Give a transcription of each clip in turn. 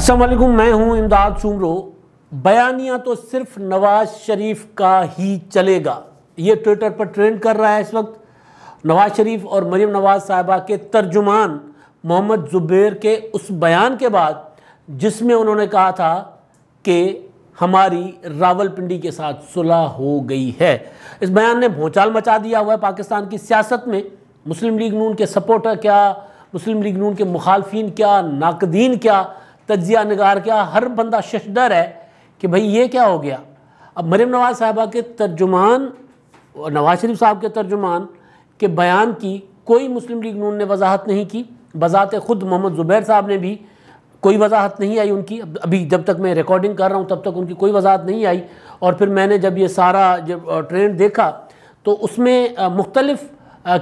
असलम मैं हूं इमदाद सुमरो बयानिया तो सिर्फ नवाज शरीफ का ही चलेगा ये ट्विटर पर ट्रेंड कर रहा है इस वक्त नवाज शरीफ और मरीम नवाज साहबा के तर्जुमान मोहम्मद जुबेर के उस बयान के बाद जिसमें उन्होंने कहा था कि हमारी रावलपिंडी के साथ सुलह हो गई है इस बयान ने भोचाल मचा दिया हुआ है पाकिस्तान की सियासत में मुस्लिम लीग नून के सपोर्टर क्या मुस्लिम लीग नून के मुखालफी क्या नाकदीन क्या तजिया नगार क्या हर बंदा शशदर है कि भाई ये क्या हो गया अब मरीम नवाज साहबा के तर्जुमान नवाज शरीफ साहब के तर्जुमान के बयान की कोई मुस्लिम लीग नून ने वजाहत नहीं की बजात ख़ुद मोहम्मद ज़ुबैर साहब ने भी कोई वजाहत नहीं आई उनकी अभी जब तक मैं रिकॉर्डिंग कर रहा हूँ तब तक उनकी कोई वजाहत नहीं आई और फिर मैंने जब ये सारा जब ट्रेंड देखा तो उसमें मुख्तलफ़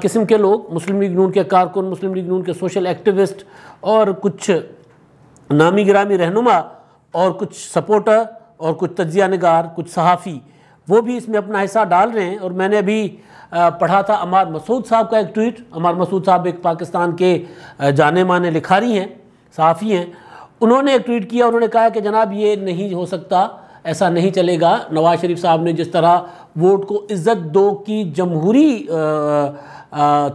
किस्म के लोग मुस्लिम लीग नून के कारकुन मुस्लिम लीग नून के सोशल एक्टिविस्ट और कुछ नामी ग्रामी रहनुमा और कुछ सपोर्टर और कुछ तजिया नगार कुछ सहाफ़ी वो भी इसमें अपना हिस्सा डाल रहे हैं और मैंने अभी पढ़ा था अमार मसूद साहब का एक ट्वीट अमार मसूद साहब एक पाकिस्तान के जाने माने लिखारी हैं सहाफ़ी हैं उन्होंने एक ट्वीट किया उन्होंने कहा कि जनाब ये नहीं हो सकता ऐसा नहीं चलेगा नवाज शरीफ साहब ने जिस तरह वोट को इज़्ज़त दो की जमहूरी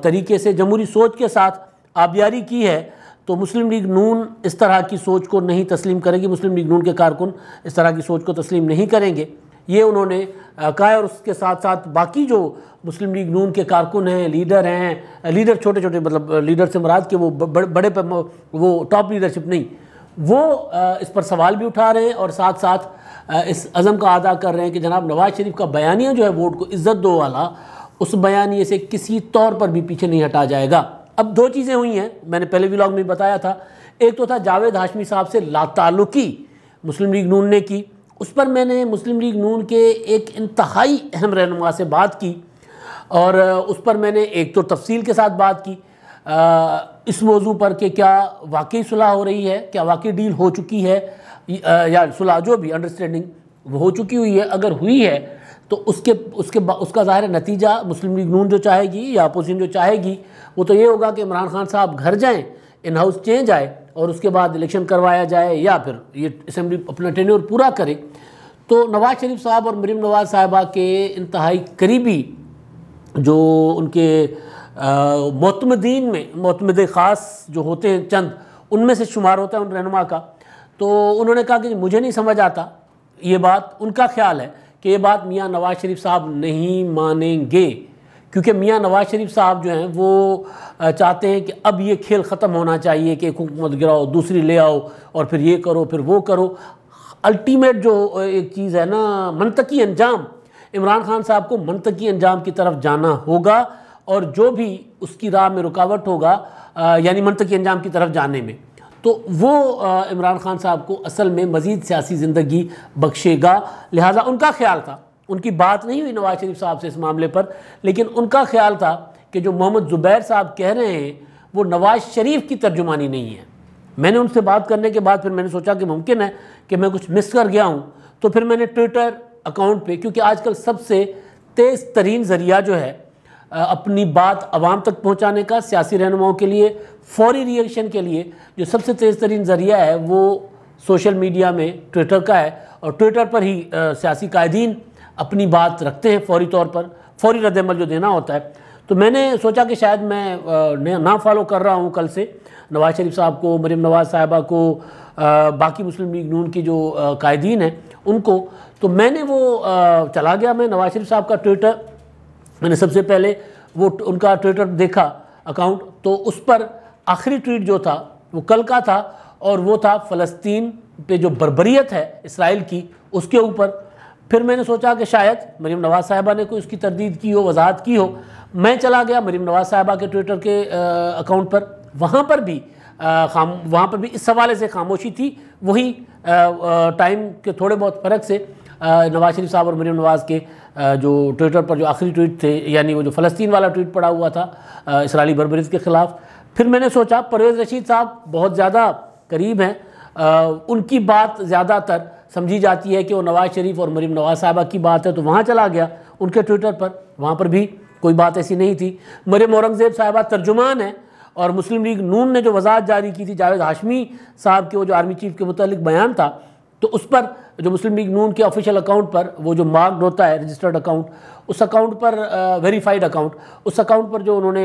तरीके से जमहूरी सोच के साथ आबियारी की है तो मुस्लिम लीग नून इस तरह की सोच को नहीं तस्लीम करेगी मुस्लिम लीग नून के कारकुन इस तरह की सोच को तस्लीम नहीं करेंगे ये उन्होंने कहा है और उसके साथ साथ बाकी जो मुस्लिम लीग नून के कारकुन हैं लीडर हैं लीडर छोटे छोटे मतलब लीडर से मराज के वो बड़े बड़े वो टॉप लीडरशिप नहीं वो इस पर सवाल भी उठा रहे हैं और साथ साथ इस अज़म का अदा कर रहे हैं कि जनाब नवाज़ शरीफ का बयानिया जो है वोट को इज़्ज़त दो वाला उस बयानिए से किसी तौर पर भी पीछे नहीं हटा जाएगा अब दो चीज़ें हुई हैं मैंने पहले व्लॉग में बताया था एक तो था जावेद हाशमी साहब से लातालुकी मुस्लिम लीग नून ने की उस पर मैंने मुस्लिम लीग नून के एक इंतहाई अहम रहनुमा से बात की और उस पर मैंने एक तो तफसील के साथ बात की आ, इस मौजू पर कि क्या वाकई सुलह हो रही है क्या वाकई डील हो चुकी है या सुलह जो भी अंडरस्टैंडिंग हो चुकी हुई है अगर हुई है तो उसके उसके उसका ज़ाहिर नतीजा मुस्लिम लीग नून जो चाहेगी या अपोजिशन जो चाहेगी वो तो ये होगा कि इमरान खान साहब घर जाएँ इन हाउस चेंज आए और उसके बाद इलेक्शन करवाया जाए या फिर ये असम्बली अपना टेन्योर पूरा करे तो नवाज़ शरीफ साहब और मरीम नवाज़ साहिबा के इंतहाई करीबी जो उनके मतमदीन में मतमद ख़ास जो होते हैं चंद उनमें से शुमार होता है उन रहनुमा का तो उन्होंने कहा कि मुझे नहीं समझ आता ये बात उनका ख्याल है कि ये बात मियाँ नवाज शरीफ साहब नहीं मानेंगे क्योंकि मियाँ नवाज शरीफ साहब जो हैं वो चाहते हैं कि अब ये खेल ख़त्म होना चाहिए कि एक हुकूमत गिराओ दूसरी ले आओ और फिर ये करो फिर वो करो अल्टीमेट जो एक चीज़ है ना मनतकी अंजाम इमरान खान साहब को मनतकी अंजाम की तरफ जाना होगा और जो भी उसकी राह में रुकावट होगा यानी मनतकी अंजाम की तरफ जाने में तो वो इमरान खान साहब को असल में मज़ीद सियासी ज़िंदगी बख्शेगा लिहाजा उनका ख्याल था उनकी बात नहीं हुई नवाज शरीफ साहब से इस मामले पर लेकिन उनका ख्याल था कि जो मोहम्मद ज़ुबैर साहब कह रहे हैं वो नवाज शरीफ की तर्जुमानी नहीं है मैंने उनसे बात करने के बाद फिर मैंने सोचा कि मुमकिन है कि मैं कुछ मिस कर गया हूँ तो फिर मैंने ट्विटर अकाउंट पे क्योंकि आजकल सबसे तेज़ तरीन ज़रिया जो है अपनी बात आवाम तक पहुँचाने का सियासी रहनुमाओं के लिए फौरी रिएक्शन के लिए जो सबसे तेज़ तरीन ज़रिया है वो सोशल मीडिया में ट्विटर का है और ट्विटर पर ही सियासी कायदीन अपनी बात रखते हैं फौरी तौर पर फौरी रद्दमल जो देना होता है तो मैंने सोचा कि शायद मैं ना फॉलो कर रहा हूँ कल से नवाज शरीफ साहब को मरीम नवाज साहबा को आ, बाकी मुस्लिम लीग नून की जो कायदीन हैं उनको तो मैंने वो आ, चला गया मैं नवाज शरीफ साहब का ट्विटर मैंने सबसे पहले वो उनका ट्विटर देखा अकाउंट तो उस पर आखिरी ट्वीट जो था वो कल का था और वो था फ़लस्तीन पे जो बर्बरीत है इसराइल की उसके ऊपर फिर मैंने सोचा कि शायद मरीम नवाज़ साहबा ने कोई उसकी तरदीद की हो वजाहत की हो मैं चला गया मरीम नवाज़ साहबा के ट्विटर के अकाउंट पर वहाँ पर भी खाम वहाँ पर भी इस हवाले से खामोशी थी वही टाइम के थोड़े बहुत फ़र्क से नवाज शरीफ साहब और मरीम नवाज़ के जो ट्विटर पर जो आखिरी ट्वीट थे यानी वो जो फ़लस्तीन वाला ट्वीट पड़ा हुआ था इसराइली बरबरीज के ख़िलाफ़ फिर मैंने सोचा परवेज़ रशीद साहब बहुत ज़्यादा करीब हैं उनकी बात ज़्यादातर समझी जाती है कि वो नवाज़ शरीफ और मरीम नवाज साहबा की बात है तो वहाँ चला गया उनके ट्विटर पर वहाँ पर भी कोई बात ऐसी नहीं थी मरीम औरंगज़ेब साहबा तर्जुमान हैं और मुस्लिम लीग नून ने जो वजाहत जारी की थी जावेद हाशमी साहब के वो जो आर्मी चीफ के मुतल बयान था तो उस पर जो मुस्लिम लीग नून के ऑफिशियल अकाउंट पर वो जो मार्क्ड होता है रजिस्टर्ड अकाउंट उस अकाउंट पर वेरीफाइड अकाउंट उस अकाउंट पर जो उन्होंने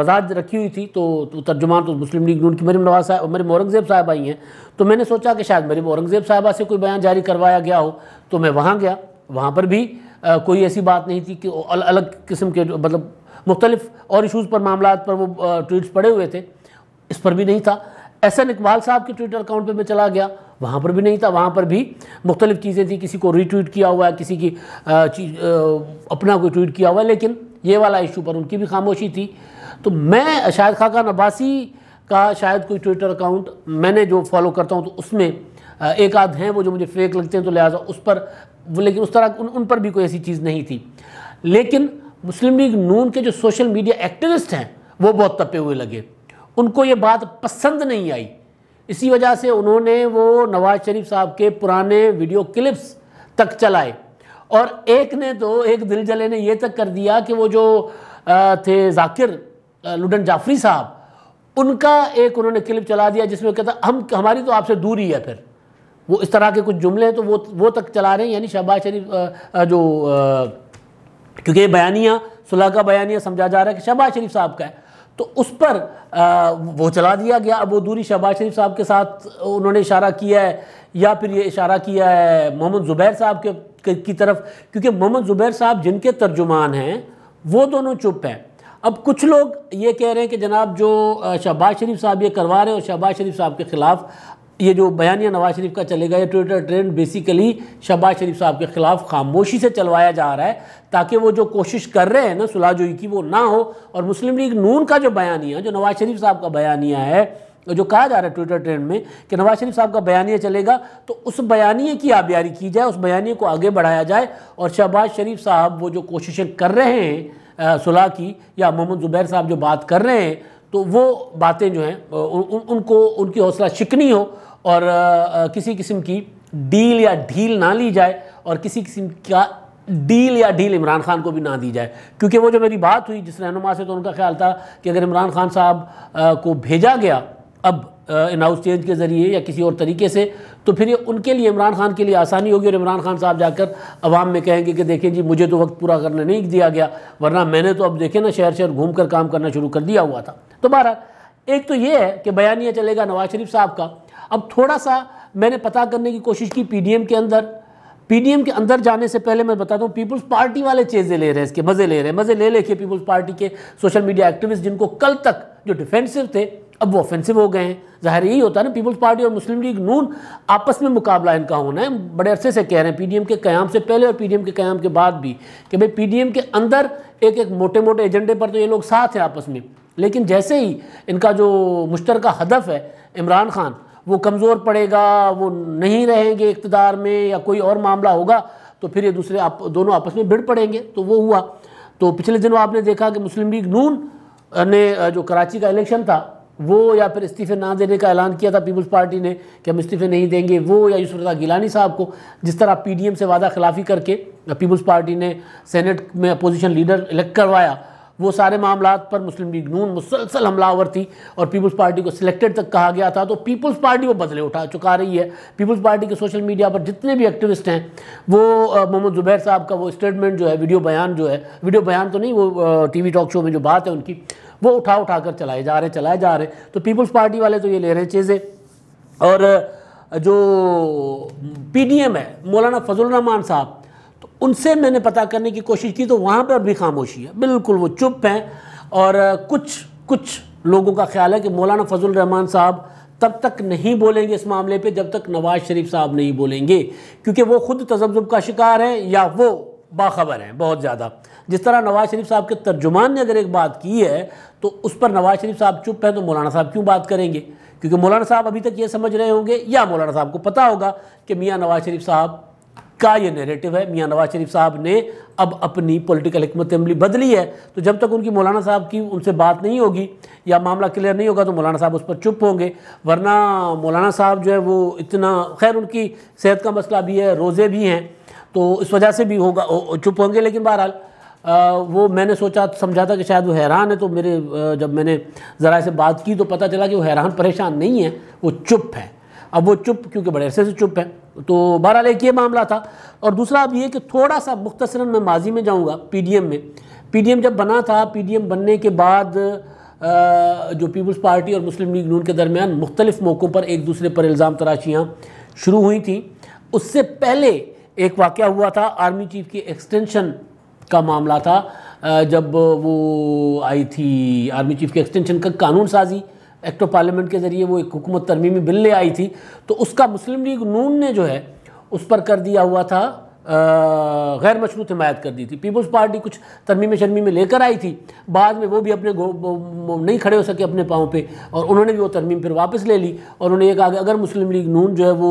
वजाहत रखी हुई थी तो, तो तर्जुमान तो मुस्लिम लीग नून की मरीम नवाज साहब मरीम औरंगज़ेब साहब आई हैं तो मैंने सोचा कि शायद मरीम औरंगज़ेब साहबा से कोई बयान जारी करवाया गया हो तो मैं वहाँ गया वहाँ पर भी आ, कोई ऐसी बात नहीं थी कि अल, अलग किस्म के मतलब मुख्तलिफ और इशूज़ पर मामला पर वो ट्वीट्स पड़े हुए थे इस पर भी नहीं था एस एन इकबाल साहब के ट्विटर अकाउंट पर मैं चला गया वहाँ पर भी नहीं था वहाँ पर भी मुख्तलिफ चीज़ें थी किसी को रिट्वीट किया हुआ है किसी की आ, चीज अपना कोई ट्वीट किया हुआ है लेकिन ये वाला इशू पर उनकी भी खामोशी थी तो मैं शायद खाका नब्बासी का शायद कोई ट्विटर अकाउंट मैंने जो फॉलो करता हूँ तो उसमें एक आध हैं वो जो मुझे फेक लगते हैं तो लिहाजा उस पर लेकिन उस तरह उन, उन पर भी कोई ऐसी चीज़ नहीं थी लेकिन मुस्लिम लीग नून के जो सोशल मीडिया एक्टिविस्ट हैं वो बहुत तपे हुए लगे उनको ये बात पसंद नहीं आई इसी वजह से उन्होंने वो नवाज शरीफ साहब के पुराने वीडियो क्लिप्स तक चलाए और एक ने तो एक दिल जले ने ये तक कर दिया कि वो जो थे जाकिर लुडन जाफरी साहब उनका एक उन्होंने क्लिप चला दिया जिसमें कहता हम हमारी तो आपसे दूर ही है फिर वो इस तरह के कुछ जुमले हैं तो वो वो तक चला रहे हैं यानी शहबाज शरीफ जो क्योंकि बयानियाँ सुलह का बयानिया समझा जा रहा है कि शहबाज शरीफ साहब का है तो उस पर आ, वो चला दिया गया अब वो दूरी शहबाज शरीफ साहब के साथ उन्होंने इशारा किया है या फिर ये इशारा किया है मोहम्मद ज़ुबैर साहब के की तरफ क्योंकि मोहम्मद ज़ुबैर साहब जिनके तर्जुमान हैं वो दोनों चुप हैं अब कुछ लोग ये कह रहे हैं कि जनाब जो शहबाज शरीफ साहब ये करवा रहे हैं और शहबाज शरीफ साहब के ख़िलाफ़ ये जो बयानिया नवाज शरीफ का चलेगा ये Twitter trend basically Shahbaz Sharif साहब के खिलाफ खामोशी से चलवाया जा रहा है ताकि वो जो कोशिश कर रहे हैं ना जोई की वो ना हो और मुस्लिम लीग नून का जो बयानिया जो नवाज शरीफ साहब का बयानिया है जो कहा जा रहा है ट्विटर ट्रेंड में कि नवाज शरीफ साहब का बयानिया चलेगा तो उस बयानिए की आबियारी की जाए उस बयानिए को आगे बढ़ाया जाए और शहबाज शरीफ साहब वो जो कोशिशें कर रहे हैं सुलह की या मोहम्मद ज़ुबैर साहब जो बात कर रहे हैं तो वो बातें जो हैं उन, उनको उनकी हौसला शिकनी हो और आ, किसी किस्म की डील या ढील ना ली जाए और किसी किस्म का डील या ढील इमरान खान को भी ना दी जाए क्योंकि वो जो मेरी बात हुई जिस रहनुमा से तो उनका ख्याल था कि अगर इमरान खान साहब को भेजा गया अब इन हाउस चेंज के ज़रिए या किसी और तरीके से तो फिर ये उनके लिए इमरान खान के लिए आसानी होगी और इमरान खान साहब जाकर अवाम में कहेंगे कि देखें जी मुझे तो वक्त पूरा करने नहीं दिया गया वरना मैंने तो अब देखे ना शहर शहर घूम कर काम करना शुरू कर दिया हुआ था तो बहरहाल एक तो ये है कि बयानिया चलेगा नवाज शरीफ साहब का अब थोड़ा सा मैंने पता करने की कोशिश की पीडीएम के अंदर पीडीएम के अंदर जाने से पहले मैं बताता हूँ पीपल्स पार्टी वाले चीजें ले रहे हैं इसके मज़े ले रहे हैं मज़े ले लेके पीपल्स पार्टी के सोशल मीडिया एक्टिविस्ट जिनको कल तक जो डिफेंसिव थे अब वो ऑफेंसिव हो गए हैं जाहिर यही होता है ना पीपल्स पार्टी और मुस्लिम लीग नून आपस में मुकाबला इनका होना है बड़े अरसे से कह रहे हैं पीडीएम के क्याम से पहले और पीडीएम के क्याम के बाद भी कि भाई पीडीएम के अंदर एक एक मोटे मोटे एजेंडे पर तो ये लोग साथ हैं आपस में लेकिन जैसे ही इनका जो मुश्तर हदफ है इमरान खान वो कमज़ोर पड़ेगा वो नहीं रहेंगे इकतदार में या कोई और मामला होगा तो फिर ये दूसरे आप दोनों आपस में भिड़ पड़ेंगे तो वो हुआ तो पिछले दिनों आपने देखा कि मुस्लिम लीग नून ने जो कराची का इलेक्शन था वो या फिर इस्तीफे ना देने का ऐलान किया था पीपल्स पार्टी ने कि हम इस्तीफे नहीं देंगे वो या यूसुफ रजा गिलानी साहब को जिस तरह पीडीएम से वादा खिलाफी करके पीपल्स पार्टी ने सेनेट में अपोजिशन लीडर इलेक्ट करवाया वो सारे मामला पर मुस्लिम लीग नून मुसलसल हमलावर थी और पीपल्स पार्टी को सिलेक्टेड तक कहा गया था तो पीपल्स पार्टी वो बदले उठा चुका रही है पीपल्स पार्टी के सोशल मीडिया पर जितने भी एक्टिविस्ट हैं वो मोहम्मद जुबैर साहब का वो स्टेटमेंट जो है वीडियो बयान जो है वीडियो बयान तो नहीं वो टी टॉक शो में जो बात है उनकी वो उठा उठा कर चलाए जा रहे चलाए जा रहे तो पीपल्स पार्टी वाले तो ये ले रहे हैं चीज़ें और जो पीडीएम है मौलाना फजल रहमान साहब उनसे मैंने पता करने की कोशिश की तो वहाँ पर भी खामोशी है बिल्कुल वो चुप हैं और कुछ कुछ लोगों का ख्याल है कि मौलाना फजल रहमान साहब तब तक नहीं बोलेंगे इस मामले पे जब तक नवाज शरीफ साहब नहीं बोलेंगे क्योंकि वो खुद तजब्जुब का शिकार हैं या वो बाखबर हैं बहुत ज़्यादा जिस तरह नवाज शरीफ साहब के तर्जुमान ने अगर एक बात की है तो उस पर नवाज शरीफ साहब चुप हैं तो मौलाना साहब क्यों बात करेंगे क्योंकि मौलाना साहब अभी तक ये समझ रहे होंगे या मौलाना साहब को पता होगा कि मियाँ नवाज शरीफ साहब का ये नैरेटिव है मियाँ नवाज शरीफ साहब ने अब अपनी पॉलिटिकल हमत अमली बदली है तो जब तक उनकी मौलाना साहब की उनसे बात नहीं होगी या मामला क्लियर नहीं होगा तो मौलाना साहब उस पर चुप होंगे वरना मौलाना साहब जो है वो इतना खैर उनकी सेहत का मसला भी है रोज़े भी हैं तो इस वजह से भी होगा चुप होंगे लेकिन बहरहाल वो मैंने सोचा समझा था कि शायद वो हैरान है तो मेरे जब मैंने ज़रा से बात की तो पता चला कि वो हैरान परेशान नहीं है वो चुप है अब वो चुप क्योंकि बड़े अरसे से चुप है तो बहरहाल एक ये मामला था और दूसरा अब ये कि थोड़ा सा मुख्तसरा मैं माजी में जाऊँगा पी में पी जब बना था पी बनने के बाद जो पीपल्स पार्टी और मुस्लिम लीग नून के दरमियान मुख्तलिफ मौक़ों पर एक दूसरे पर इल्ज़ाम तराशियाँ शुरू हुई थी उससे पहले एक वाक़ हुआ था आर्मी चीफ की एक्सटेंशन का मामला था जब वो आई थी आर्मी चीफ की एक्सटेंशन का कानून साजी एक्ट ऑफ पार्लियामेंट के ज़रिए वो एक हुकूमत तरमीमी बिल ले आई थी तो उसका मुस्लिम लीग नून ने जो है उस पर कर दिया हुआ था गैर मशरूत हमायत कर दी थी पीपल्स पार्टी कुछ तरमीम शर्मी में लेकर आई थी बाद में वो भी अपने नहीं खड़े हो सके अपने पाँव पे और उन्होंने भी वो तरमीम फिर वापस ले ली और उन्होंने ये कहा कि अगर मुस्लिम लीग नून जो है वो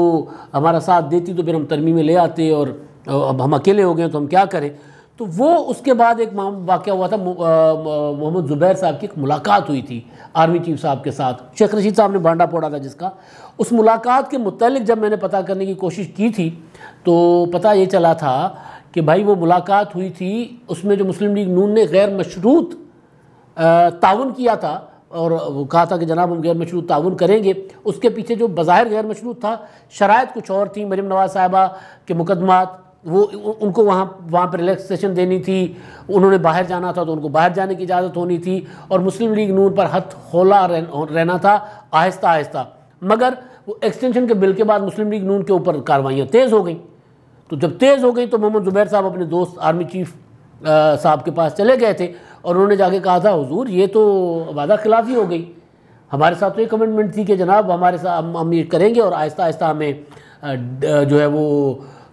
हमारा साथ देती तो फिर हम तरमीमें ले आते और अब हम अकेले हो गए तो हम क्या करें तो वो उसके बाद एक वाक़ हुआ था मोहम्मद ज़ुबैर साहब की एक मुलाकात हुई थी आर्मी चीफ साहब के साथ शेख रशीद साहब ने भांडा फोड़ा था जिसका उस मुलाकात के मतलब जब मैंने पता करने की कोशिश की थी तो पता ये चला था कि भाई वो मुलाकात हुई थी उसमें जो मुस्लिम लीग नून ने गैर मशरूत ताउन किया था और वो कहा था कि जनाब हम गैर मशरूत ताउन करेंगे उसके पीछे जो बाहिर गैर मशरूत था शरात कुछ और थी मरीम नवाज साहबा के मुकदमा वो उनको वहाँ वहाँ पर रिलैक्सेशन देनी थी उन्होंने बाहर जाना था तो उनको बाहर जाने की इजाज़त होनी थी और मुस्लिम लीग नून पर हथ होला रहना था आहिस्ता आहिस्ता मगर वो एक्सटेंशन के बिल के बाद मुस्लिम लीग नून के ऊपर कार्रवाइयाँ तेज़ हो गई तो जब तेज़ हो गई तो मोहम्मद ज़ुबैर साहब अपने दोस्त आर्मी चीफ साहब के पास चले गए थे और उन्होंने जाके कहा था हजूर ये तो वादा ही हो गई हमारे साथ तो ये कमिटमेंट थी कि जनाब हमारे साथ हम हम ये करेंगे और आहिस्ता आहिस्ता हमें जो है वो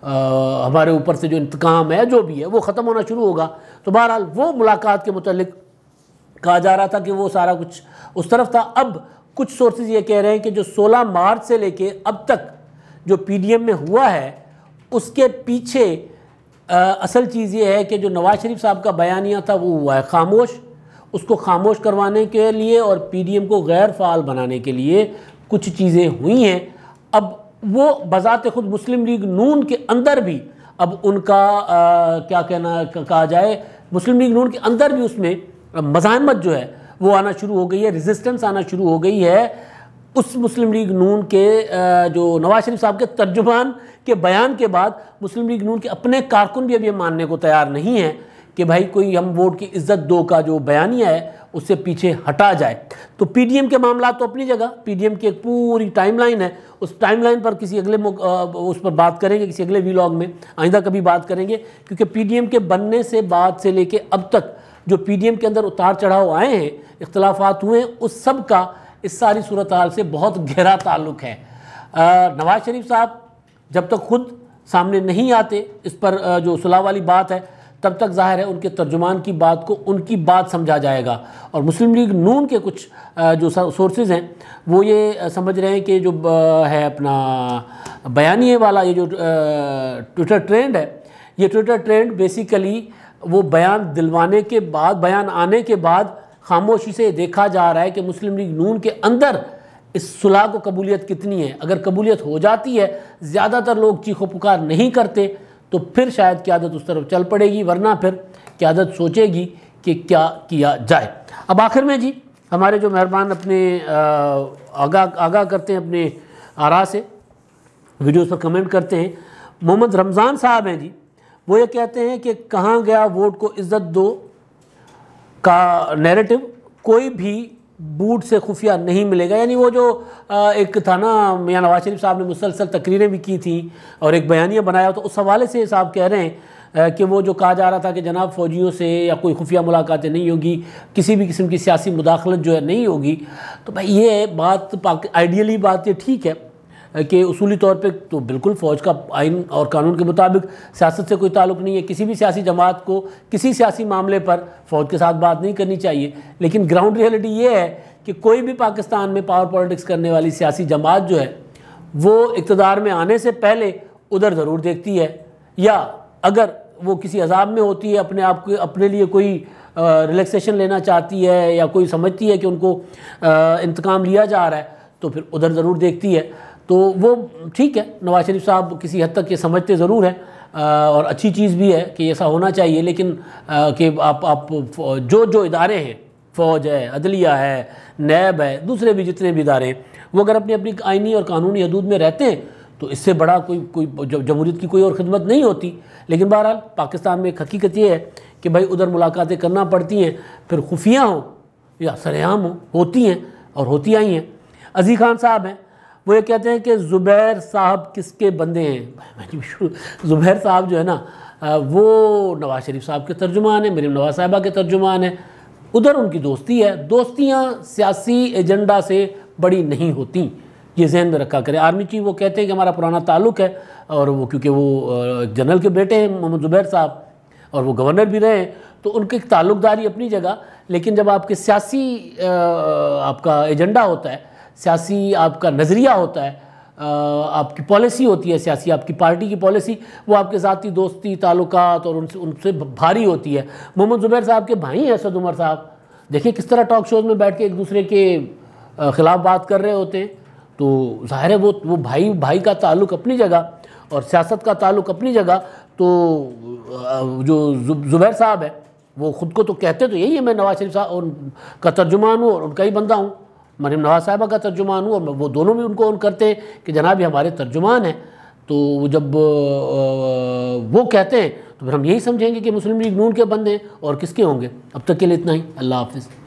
आ, हमारे ऊपर से जो इंतकाम है जो भी है वो ख़त्म होना शुरू होगा तो बहरहाल वो मुलाकात के मतलब कहा जा रहा था कि वो सारा कुछ उस तरफ था अब कुछ सोर्सेज ये कह रहे हैं कि जो 16 मार्च से लेके अब तक जो पीडीएम में हुआ है उसके पीछे आ, असल चीज़ ये है कि जो नवाज़ शरीफ साहब का बयानिया था वो हुआ है खामोश उसको खामोश करवाने के लिए और पीडीएम को गैर फाल बनाने के लिए कुछ चीज़ें हुई हैं अब वो बजात खुद मुस्लिम लीग नून के अंदर भी अब उनका आ, क्या कहना कहा जाए मुस्लिम लीग नून के अंदर भी उसमें मजामत जो है वो आना शुरू हो गई है रेजिस्टेंस आना शुरू हो गई है उस मुस्लिम लीग नून के जो नवाज शरीफ साहब के तर्जुमान के बयान के बाद मुस्लिम लीग नून के अपने कारकुन भी अब ये मानने को तैयार नहीं हैं कि भाई कोई हम वोट की इज्जत दो का जो बयानिया है उससे पीछे हटा जाए तो पीडीएम के मामला तो अपनी जगह पीडीएम की एक पूरी टाइमलाइन है उस टाइमलाइन पर किसी अगले आ, उस पर बात करेंगे किसी अगले वीलॉग में आइंदा कभी बात करेंगे क्योंकि पीडीएम के बनने से बाद से लेके अब तक जो पीडीएम के अंदर उतार चढ़ाव आए हैं इख्तलाफात हुए हैं उस सब का इस सारी सूरत हाल से बहुत गहरा ताल्लुक है नवाज शरीफ साहब जब तक खुद सामने नहीं आते इस पर जो सुलह वाली बात है तब तक जाहिर है उनके तर्जुमान की बात को उनकी बात समझा जाएगा और मुस्लिम लीग नून के कुछ जो सोर्सेज हैं वो ये समझ रहे हैं कि जो है अपना बयानी वाला ये जो ट्विटर ट्रेंड है ये ट्विटर ट्रेंड बेसिकली वो बयान दिलवाने के बाद बयान आने के बाद खामोशी से देखा जा रहा है कि मुस्लिम लीग नून के अंदर इस सुलह को कबूलियत कितनी है अगर कबूलियत हो जाती है ज़्यादातर लोग चीखो पुकार नहीं करते तो फिर शायद क्यादत उस तरफ चल पड़ेगी वरना फिर क्यादत सोचेगी कि क्या किया जाए अब आखिर में जी हमारे जो मेहरबान अपने आगा आगाह करते हैं अपने आरा से वीडियोस पर कमेंट करते हैं मोहम्मद रमज़ान साहब हैं जी वो ये कहते हैं कि कहाँ गया वोट को इज़्ज़त दो का नैरेटिव कोई भी बूट से खुफिया नहीं मिलेगा यानी वो जो एक था ना मियाँ नवाज शरीफ साहब ने मुसलसल तकरीरें भी की थी और एक बयानिया बनाया तो उस हवाले से साहब कह रहे हैं कि वो जो कहा जा रहा था कि जनाब फौजियों से या कोई खुफिया मुलाकातें नहीं होगी किसी भी किस्म की सियासी मुदाखलत जो है नहीं होगी तो भाई ये बात आइडियली बात ये ठीक है कि उसूली तौर पे तो बिल्कुल फ़ौज का आइन और कानून के मुताबिक सियासत से कोई ताल्लुक नहीं है किसी भी सियासी जमात को किसी सियासी मामले पर फ़ौज के साथ बात नहीं करनी चाहिए लेकिन ग्राउंड रियलिटी ये है कि कोई भी पाकिस्तान में पावर पॉलिटिक्स करने वाली सियासी जमात जो है वो इकतदार में आने से पहले उधर ज़रूर देखती है या अगर वो किसी अजाब में होती है अपने आप को अपने लिए कोई रिलैक्सेशन लेना चाहती है या कोई समझती है कि उनको इंतकाम लिया जा रहा है तो फिर उधर ज़रूर देखती है तो वो ठीक है नवाज शरीफ साहब किसी हद तक ये समझते ज़रूर हैं और अच्छी चीज़ भी है कि ऐसा होना चाहिए लेकिन कि आप आप जो जो इदारे हैं फ़ौज है अदलिया है नैब है दूसरे भी जितने भी इदारे हैं वो अगर अपनी अपनी आइनी और कानूनी हदूद में रहते हैं तो इससे बड़ा कोई कोई जमहूरीत की कोई और खिदमत नहीं होती लेकिन बहरहाल पाकिस्तान में एक हकीकत ये है कि भाई उधर मुलाकातें करना पड़ती हैं फिर खुफिया हों या सरेआम हों होती हैं और होती आई हैं अजी खान साहब हैं वो ये कहते हैं कि ज़ुबैर साहब किसके बंदे हैं ज़ुबैर साहब जो है ना वो नवाज़ शरीफ साहब के तर्जुमान हैं मरीम नवाज़ साहबा के तर्जुमान हैं उधर उनकी दोस्ती है दोस्तियाँ सियासी एजेंडा से बड़ी नहीं होती ये जहन में रखा करें आर्मी चीफ वो कहते हैं कि हमारा पुराना ताल्लुक है और वो क्योंकि वो जनरल के बेटे हैं मोहम्मद ज़ुबैर साहब और वो गवर्नर भी रहे हैं तो उनकी ताल्लुकदारी अपनी जगह लेकिन जब आपके सियासी आपका एजेंडा होता है सियासी आपका नज़रिया होता है आपकी पॉलिसी होती है सियासी आपकी पार्टी की पॉलिसी वो आपके ज़ाती दोस्ती ताल्लुकात और उनसे उनसे भारी होती है मोहम्मद ज़ुबैर साहब के भाई हैं सद उमर साहब देखिए किस तरह टॉक शोज़ में बैठ के एक दूसरे के ख़िलाफ़ बात कर रहे होते हैं तो ज़ाहिर है वो वो भाई भाई का ताल्लुक अपनी जगह और सियासत का ताल्लुक अपनी जगह तो जो ज़ुबैर साहब है वो ख़ुद को तो कहते तो यही है मैं नवाज शरीफ साहब और उनका तर्जुमान हूँ और उनका ही बंदा हूँ मरीम नवाज साहबा का तर्जुमान और वो दोनों भी उनको ऑन करते हैं कि जनाब ये हमारे तर्जुमान हैं तो जब वो कहते हैं तो फिर हम यही समझेंगे कि मुस्लिम लीग नून के बंदे और किसके होंगे अब तक के लिए इतना ही अल्लाह हाफिज़